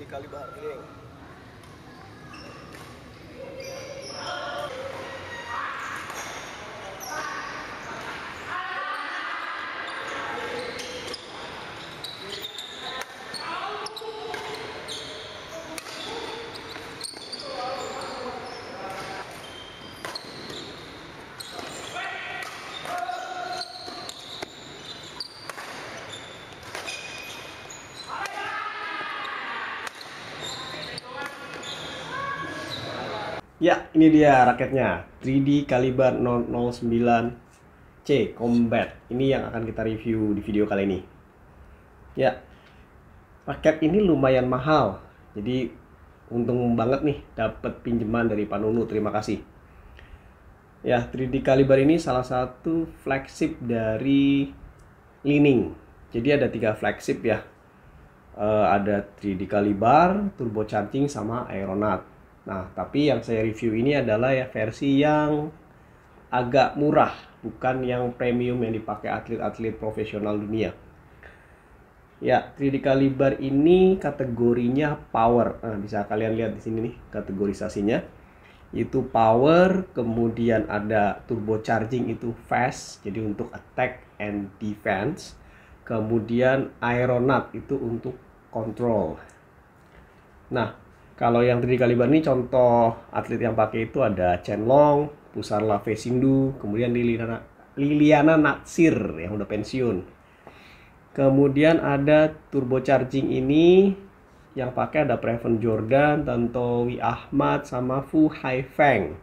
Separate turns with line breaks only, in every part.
di Kalibata. Ya, ini dia raketnya. 3D Kaliber 009C Combat. Ini yang akan kita review di video kali ini. Ya. Raket ini lumayan mahal. Jadi untung banget nih dapat pinjaman dari Panunu. Terima kasih. Ya, 3D Kaliber ini salah satu flagship dari Lining. Jadi ada tiga flagship ya. Uh, ada 3D Kaliber, Turbo Charging, sama Aeronaut Nah, tapi yang saya review ini adalah ya versi yang agak murah, bukan yang premium yang dipakai atlet-atlet profesional dunia. Ya, 3D Caliber ini kategorinya power. Nah, bisa kalian lihat di sini nih kategorisasinya. Itu power, kemudian ada turbo charging itu fast, jadi untuk attack and defense. Kemudian aeronaut itu untuk control. Nah, kalau yang tadi Kaliban ini contoh atlet yang pakai itu ada Chen Long, Pusarla Sindu, kemudian Liliana, Liliana Natsir yang udah pensiun. Kemudian ada turbo charging ini yang pakai ada Preven Jordan, Tantowi Ahmad, sama Fu Hai Feng.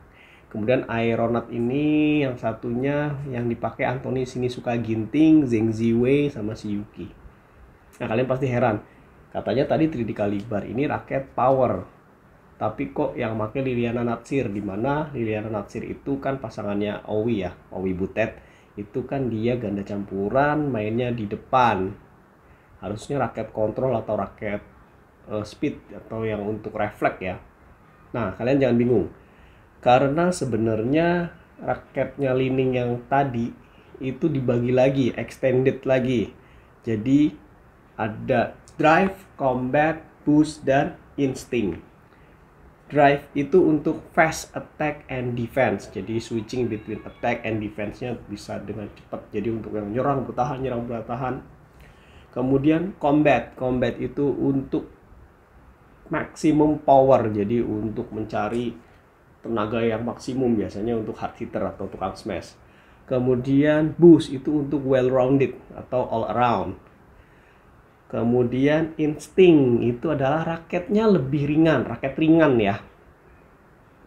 Kemudian Aeronaut ini yang satunya yang dipakai Anthony Sinisuka Ginting, Zheng Ziwei, sama si Yuki. Nah kalian pasti heran, Katanya tadi 3D Kalibar ini raket power. Tapi kok yang pakai Liliana Natsir di mana Liliana Natsir itu kan pasangannya Owi ya, Owi Butet. Itu kan dia ganda campuran, mainnya di depan. Harusnya raket kontrol atau raket uh, speed atau yang untuk refleks ya. Nah, kalian jangan bingung. Karena sebenarnya raketnya lining yang tadi itu dibagi lagi, extended lagi. Jadi ada drive, combat, boost, dan instinct. Drive itu untuk fast attack and defense. Jadi switching between attack and defense-nya bisa dengan cepat. Jadi untuk yang nyerang bertahan, nyerang bertahan. Kemudian combat. Combat itu untuk maximum power. Jadi untuk mencari tenaga yang maksimum biasanya untuk hard hitter atau tukang smash. Kemudian boost itu untuk well rounded atau all around Kemudian insting itu adalah raketnya lebih ringan, raket ringan ya.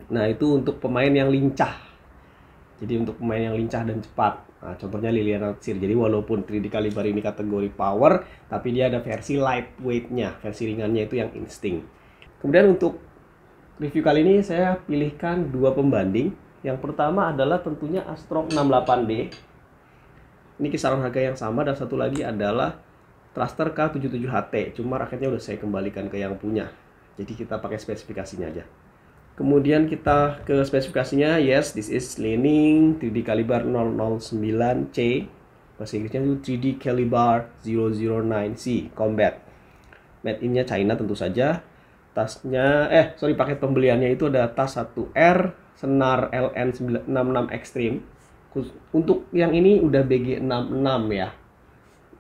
Nah itu untuk pemain yang lincah. Jadi untuk pemain yang lincah dan cepat. Nah, contohnya Liliana Tsir. Jadi walaupun 3D Kaliber ini kategori power, tapi dia ada versi lightweight-nya, versi ringannya itu yang insting. Kemudian untuk review kali ini saya pilihkan dua pembanding. Yang pertama adalah tentunya Astro 68D. Ini kisaran harga yang sama dan satu lagi adalah Truster K77HT, cuma raketnya udah saya kembalikan ke yang punya. Jadi kita pakai spesifikasinya aja. Kemudian kita ke spesifikasinya, yes, this is leaning 3D caliber 009C. Bahasa Inggrisnya itu 3D caliber 009C combat. Made in-nya China tentu saja. Tasnya, eh sorry paket pembeliannya itu ada tas 1R, senar LN 66 Extreme. Untuk yang ini udah BG66 ya,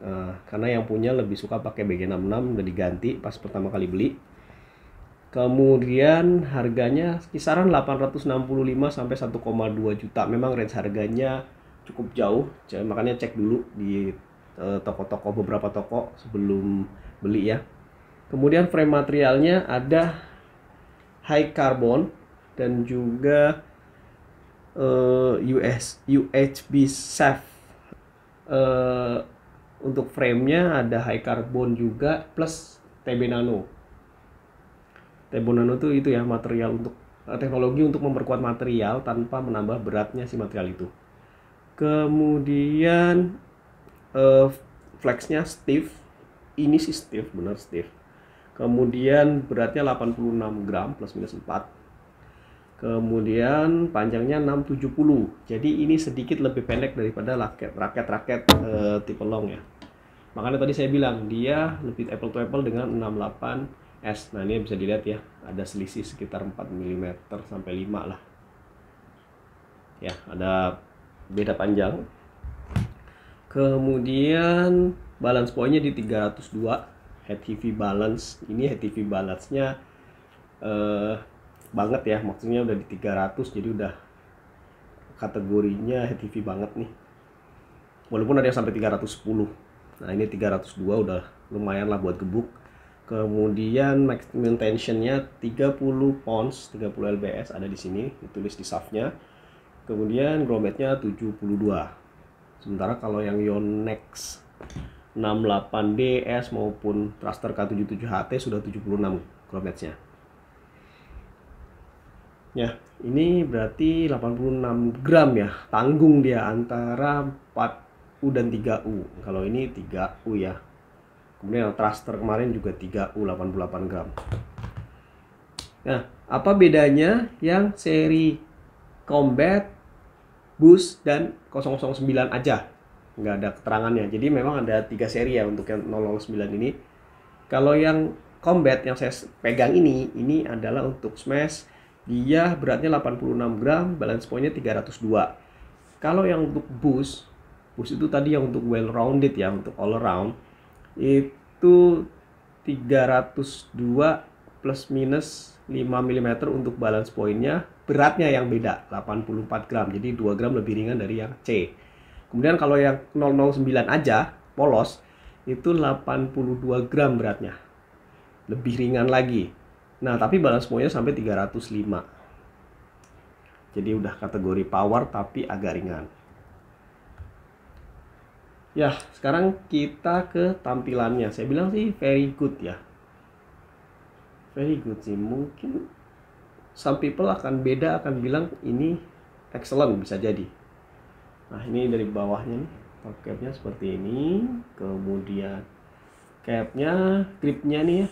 uh, karena yang punya lebih suka pakai BG66 udah diganti pas pertama kali beli kemudian harganya kisaran 865 sampai 1,2 juta memang range harganya cukup jauh makanya cek dulu di eh, toko-toko uh, beberapa toko sebelum beli ya kemudian frame materialnya ada high carbon dan juga uh, eh, US UHB safe untuk framenya ada high carbon juga plus TB nano TB nano itu itu ya material untuk eh, teknologi untuk memperkuat material tanpa menambah beratnya si material itu kemudian uh, flexnya stiff ini sih stiff benar stiff kemudian beratnya 86 gram plus minus 4 kemudian panjangnya 670 jadi ini sedikit lebih pendek daripada raket raket raket uh, tipe long ya Makanya tadi saya bilang dia lebih apple to apple dengan 68S. Nah, ini bisa dilihat ya, ada selisih sekitar 4 mm sampai 5 lah. Ya, ada beda panjang. Kemudian balance pointnya di 302 head TV balance. Ini head TV balance-nya eh, banget ya, maksudnya udah di 300 jadi udah kategorinya head TV banget nih. Walaupun ada yang sampai 310 Nah ini 302 udah lumayan lah buat gebuk. Kemudian maximum tensionnya 30 pounds, 30 lbs ada di sini, ditulis di shaftnya. Kemudian grommetnya 72. Sementara kalau yang Yonex 68DS maupun thruster K77HT sudah 76 grommetnya. Ya, ini berarti 86 gram ya, tanggung dia antara 4 U dan 3U. Kalau ini 3U ya. Kemudian yang thruster kemarin juga 3U 88 gram. Nah, apa bedanya yang seri combat, bus, dan 009 aja? Nggak ada keterangannya. Jadi memang ada tiga seri ya untuk yang 009 ini. Kalau yang combat yang saya pegang ini, ini adalah untuk smash. Dia beratnya 86 gram, balance pointnya 302. Kalau yang untuk boost, push itu tadi yang untuk well rounded ya untuk all around itu 302 plus minus 5 mm untuk balance pointnya beratnya yang beda 84 gram jadi 2 gram lebih ringan dari yang C kemudian kalau yang 009 aja polos itu 82 gram beratnya lebih ringan lagi nah tapi balance pointnya sampai 305 jadi udah kategori power tapi agak ringan Ya, sekarang kita ke tampilannya. Saya bilang sih very good ya. Very good sih. Mungkin some people akan beda akan bilang ini excellent bisa jadi. Nah, ini dari bawahnya nih. Top capnya seperti ini. Kemudian capnya, gripnya nih ya.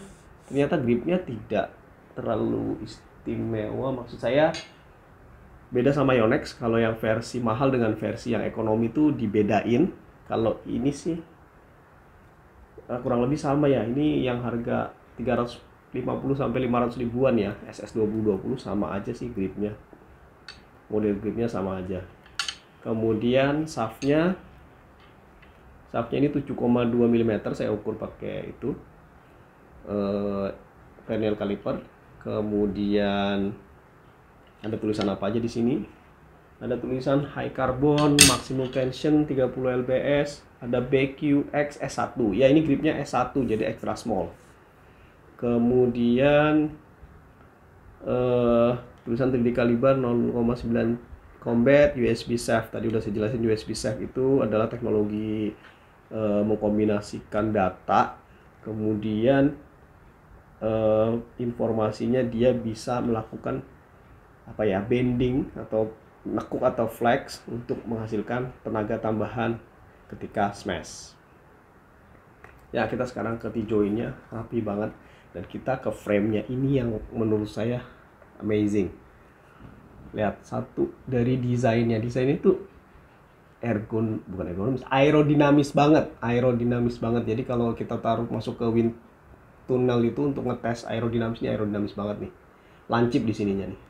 Ternyata gripnya tidak terlalu istimewa. Maksud saya beda sama Yonex kalau yang versi mahal dengan versi yang ekonomi itu dibedain kalau ini sih eh, kurang lebih sama ya ini yang harga 350 sampai 500 ribuan ya SS 2020 sama aja sih gripnya model gripnya sama aja kemudian shaftnya shaftnya ini 7,2 mm saya ukur pakai itu eh, vernier uh, caliper kemudian ada tulisan apa aja di sini ada tulisan high carbon, maximum tension 30 lbs, ada BQX S1. Ya ini gripnya S1 jadi extra small. Kemudian eh, tulisan 3D kaliber 0,9 combat USB safe. Tadi udah saya jelasin USB safe itu adalah teknologi eh, mengkombinasikan data kemudian eh, informasinya dia bisa melakukan apa ya bending atau nekuk atau flex untuk menghasilkan tenaga tambahan ketika smash. Ya, kita sekarang ke T-joinnya rapi banget dan kita ke framenya ini yang menurut saya amazing. Lihat satu dari desainnya, desain itu ergon bukan ergonomis, aerodinamis banget, aerodinamis banget. Jadi kalau kita taruh masuk ke wind tunnel itu untuk ngetes aerodinamisnya aerodinamis banget nih. Lancip di sininya nih.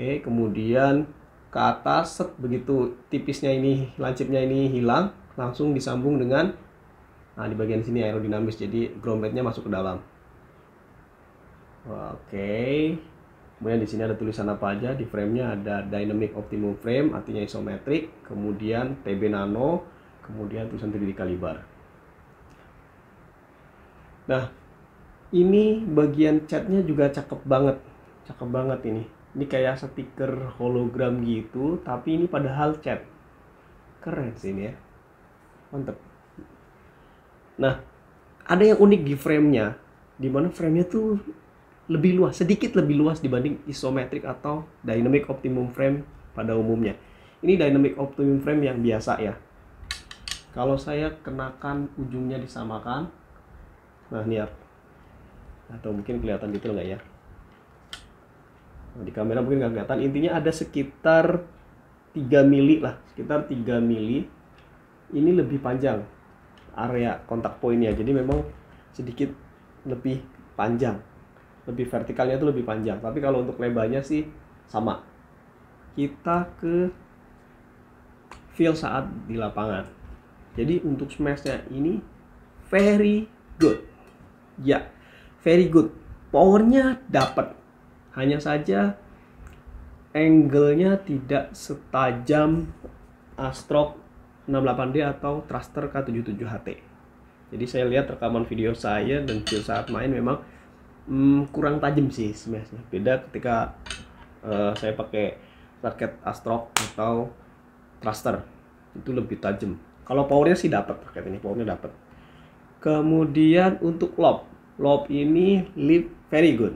Oke, kemudian ke atas set begitu tipisnya ini lancipnya ini hilang, langsung disambung dengan nah di bagian sini aerodinamis jadi grommetnya masuk ke dalam. Oke. Kemudian di sini ada tulisan apa aja, di frame nya ada dynamic optimum frame artinya isometrik, kemudian TB nano, kemudian tulisan 3D kaliber. Nah, ini bagian catnya juga cakep banget cakep banget ini ini kayak stiker hologram gitu tapi ini padahal chat keren sih ini ya mantep nah ada yang unik di framenya dimana framenya tuh lebih luas sedikit lebih luas dibanding isometric atau dynamic optimum frame pada umumnya ini dynamic optimum frame yang biasa ya kalau saya kenakan ujungnya disamakan nah niat ya. atau mungkin kelihatan detail nggak ya di kamera mungkin nggak kelihatan intinya ada sekitar 3 mili lah sekitar 3 mili ini lebih panjang area kontak poinnya jadi memang sedikit lebih panjang lebih vertikalnya itu lebih panjang tapi kalau untuk lebarnya sih sama kita ke feel saat di lapangan jadi untuk smashnya ini very good ya very good powernya dapat hanya saja angle-nya tidak setajam Astrok 68D atau Thruster K77HT. Jadi saya lihat rekaman video saya dan video saat main memang hmm, kurang tajam sih sebenarnya. Beda ketika uh, saya pakai raket Astrok atau Thruster itu lebih tajam. Kalau powernya sih dapat pakai ini, powernya dapat. Kemudian untuk lob, lob ini lip very good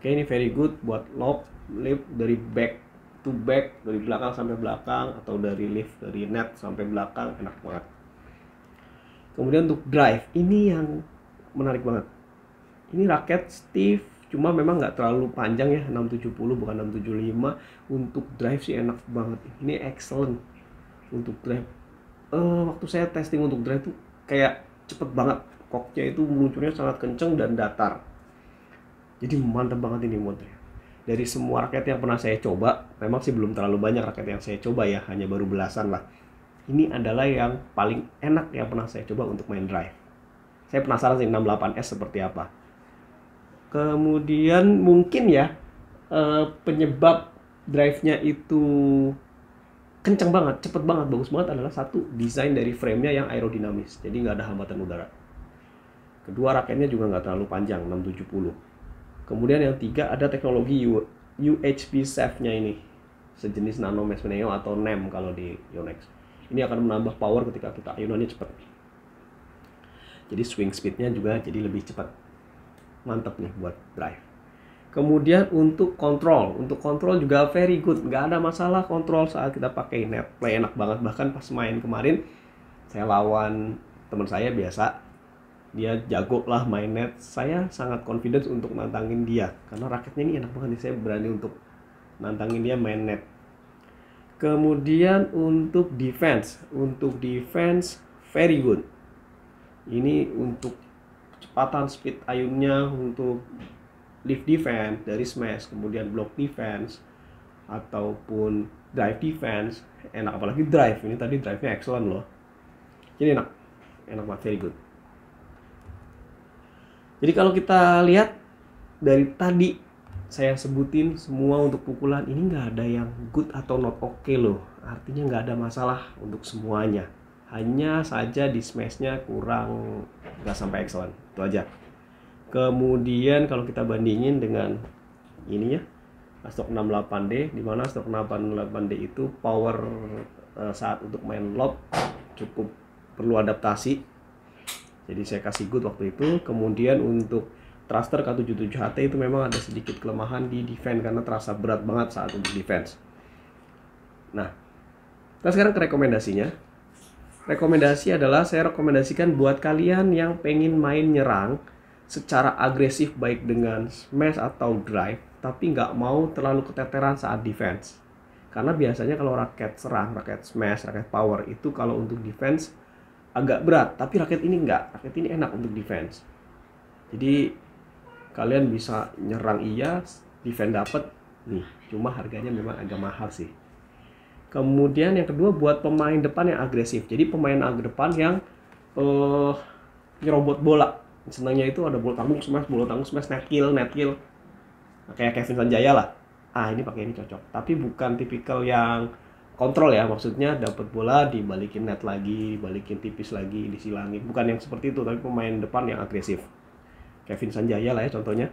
kayak ini very good buat lob lift dari back to back dari belakang sampai belakang atau dari lift dari net sampai belakang enak banget kemudian untuk drive ini yang menarik banget ini raket stiff cuma memang nggak terlalu panjang ya 670 bukan 675 untuk drive sih enak banget ini excellent untuk drive uh, waktu saya testing untuk drive tuh kayak cepet banget koknya itu meluncurnya sangat kenceng dan datar jadi mantap banget ini motor. dari semua raket yang pernah saya coba memang sih belum terlalu banyak raket yang saya coba ya hanya baru belasan lah ini adalah yang paling enak yang pernah saya coba untuk main drive saya penasaran sih 68S seperti apa kemudian mungkin ya eh, penyebab drive-nya itu kencang banget, cepet banget, bagus banget adalah satu desain dari frame nya yang aerodinamis, jadi nggak ada hambatan udara. Kedua raketnya juga nggak terlalu panjang, 670. Kemudian yang tiga ada teknologi UHP safe nya ini, sejenis nano neo atau NEM kalau di Yonex. Ini akan menambah power ketika kita ayunannya cepat. Jadi swing speednya juga jadi lebih cepat. Mantap nih buat drive. Kemudian untuk kontrol, untuk kontrol juga very good, nggak ada masalah kontrol saat kita pakai net play enak banget. Bahkan pas main kemarin, saya lawan teman saya biasa dia jago lah main net saya sangat confident untuk nantangin dia karena raketnya ini enak banget nih saya berani untuk nantangin dia main net kemudian untuk defense untuk defense very good ini untuk kecepatan speed ayunnya untuk lift defense dari smash kemudian block defense ataupun drive defense enak apalagi drive ini tadi drive nya excellent loh jadi enak enak banget very good jadi kalau kita lihat dari tadi saya sebutin semua untuk pukulan ini nggak ada yang good atau not oke okay loh. Artinya nggak ada masalah untuk semuanya. Hanya saja di smashnya kurang nggak sampai excellent. Itu aja. Kemudian kalau kita bandingin dengan ini ya, stok 68D di mana stok 68D itu power eh, saat untuk main lob cukup perlu adaptasi jadi saya kasih good waktu itu. Kemudian untuk thruster K77HT itu memang ada sedikit kelemahan di defense karena terasa berat banget saat untuk defense. Nah, kita sekarang ke rekomendasinya. Rekomendasi adalah saya rekomendasikan buat kalian yang pengen main nyerang secara agresif baik dengan smash atau drive tapi nggak mau terlalu keteteran saat defense. Karena biasanya kalau raket serang, raket smash, raket power itu kalau untuk defense agak berat, tapi raket ini enggak. Raket ini enak untuk defense. Jadi kalian bisa nyerang iya, defense dapat nih. Cuma harganya memang agak mahal sih. Kemudian yang kedua buat pemain depan yang agresif. Jadi pemain depan yang uh, nyerobot bola. Senangnya itu ada bola tanggung smash, bola tanggung smash, net kill, net kill. Nah, kayak Kevin Sanjaya lah. Ah ini pakai ini cocok. Tapi bukan tipikal yang kontrol ya maksudnya dapat bola dibalikin net lagi balikin tipis lagi disilangin bukan yang seperti itu tapi pemain depan yang agresif Kevin Sanjaya lah ya contohnya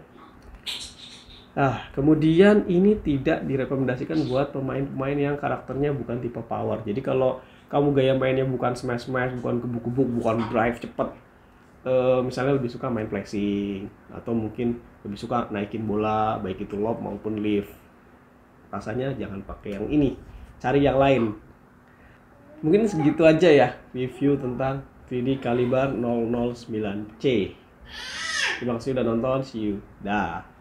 Nah, kemudian ini tidak direkomendasikan buat pemain-pemain yang karakternya bukan tipe power. Jadi kalau kamu gaya mainnya bukan smash smash, bukan kebuk-kebuk, bukan drive cepat, e, eh, misalnya lebih suka main flexing atau mungkin lebih suka naikin bola baik itu lob maupun lift. Rasanya jangan pakai yang ini cari yang lain mungkin segitu aja ya review tentang 3D Kaliber 009C terima kasih udah nonton see you dah